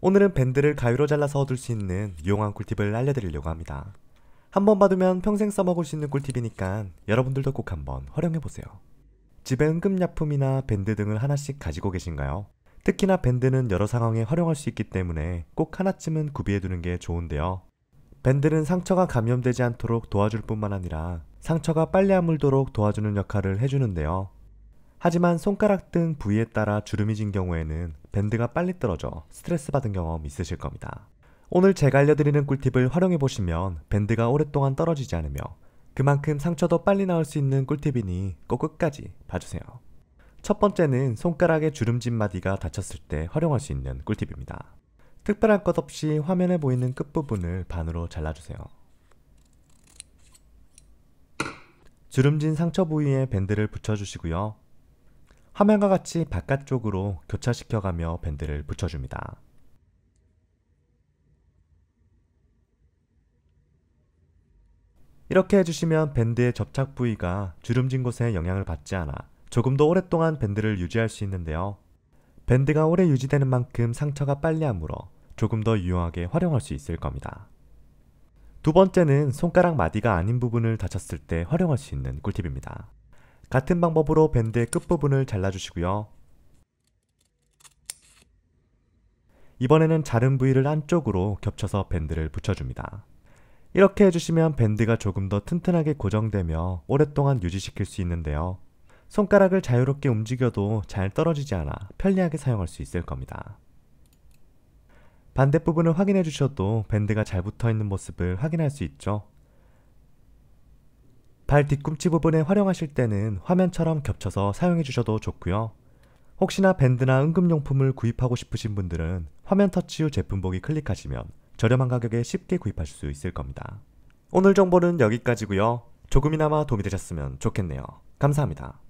오늘은 밴드를 가위로 잘라서 얻을 수 있는 유용한 꿀팁을 알려드리려고 합니다. 한번 받으면 평생 써먹을 수 있는 꿀팁이니까 여러분들도 꼭 한번 활용해보세요. 집에 은금약품이나 밴드 등을 하나씩 가지고 계신가요? 특히나 밴드는 여러 상황에 활용할 수 있기 때문에 꼭 하나쯤은 구비해두는 게 좋은데요. 밴드는 상처가 감염되지 않도록 도와줄 뿐만 아니라 상처가 빨리 아물도록 도와주는 역할을 해주는데요. 하지만 손가락 등 부위에 따라 주름이 진 경우에는 밴드가 빨리 떨어져 스트레스 받은 경험 있으실 겁니다. 오늘 제가 알려드리는 꿀팁을 활용해보시면 밴드가 오랫동안 떨어지지 않으며 그만큼 상처도 빨리 나올 수 있는 꿀팁이니 꼭 끝까지 봐주세요. 첫 번째는 손가락에 주름진 마디가 다쳤을 때 활용할 수 있는 꿀팁입니다. 특별할 것 없이 화면에 보이는 끝부분을 반으로 잘라주세요. 주름진 상처 부위에 밴드를 붙여주시고요. 화면과 같이 바깥쪽으로 교차시켜가며 밴드를 붙여줍니다. 이렇게 해주시면 밴드의 접착 부위가 주름진 곳에 영향을 받지 않아 조금 더 오랫동안 밴드를 유지할 수 있는데요. 밴드가 오래 유지되는 만큼 상처가 빨리 아물어 조금 더 유용하게 활용할 수 있을 겁니다. 두 번째는 손가락 마디가 아닌 부분을 다쳤을 때 활용할 수 있는 꿀팁입니다. 같은 방법으로 밴드의 끝부분을 잘라주시고요. 이번에는 자른 부위를 안쪽으로 겹쳐서 밴드를 붙여줍니다. 이렇게 해주시면 밴드가 조금 더 튼튼하게 고정되며 오랫동안 유지시킬 수 있는데요. 손가락을 자유롭게 움직여도 잘 떨어지지 않아 편리하게 사용할 수 있을 겁니다. 반대 부분을 확인해 주셔도 밴드가 잘 붙어 있는 모습을 확인할 수 있죠. 발 뒤꿈치 부분에 활용하실 때는 화면처럼 겹쳐서 사용해 주셔도 좋고요. 혹시나 밴드나 응급용품을 구입하고 싶으신 분들은 화면 터치 후 제품보기 클릭하시면 저렴한 가격에 쉽게 구입하실 수 있을 겁니다. 오늘 정보는 여기까지고요. 조금이나마 도움이 되셨으면 좋겠네요. 감사합니다.